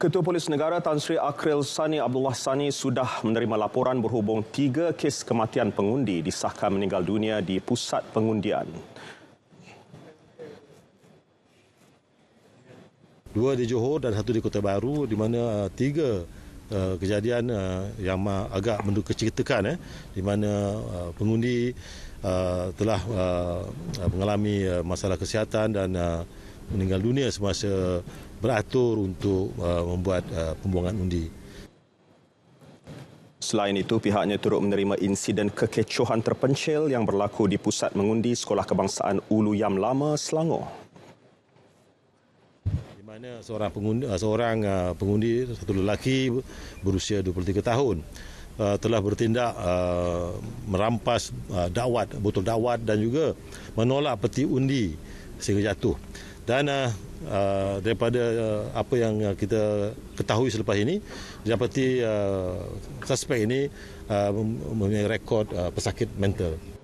Ketua Polis Negara Tan Sri Akril Sani Abdullah Sani sudah menerima laporan berhubung tiga kes kematian pengundi disahkan meninggal dunia di pusat pengundian. Dua di Johor dan satu di Kota Baru di mana uh, tiga uh, kejadian uh, yang agak mendukacitakan eh, di mana pengundi telah mengalami masalah kesihatan dan uh, meninggal dunia semasa beratur untuk uh, membuat uh, pembuangan undi. Selain itu, pihaknya turut menerima insiden kekecohan terpencil yang berlaku di pusat mengundi Sekolah Kebangsaan Ulu Yam Lama, Selangor. Di mana seorang pengundi, uh, seorang pengundi satu lelaki berusia 23 tahun telah bertindak merampas dawat botol dawat dan juga menolak peti undi sehingga jatuh tanah uh, ah, daripada uh, apa yang ah, kita ketahui selepas ini dapati uh, suspek ini uh, mempunyai rekod uh, pesakit mental.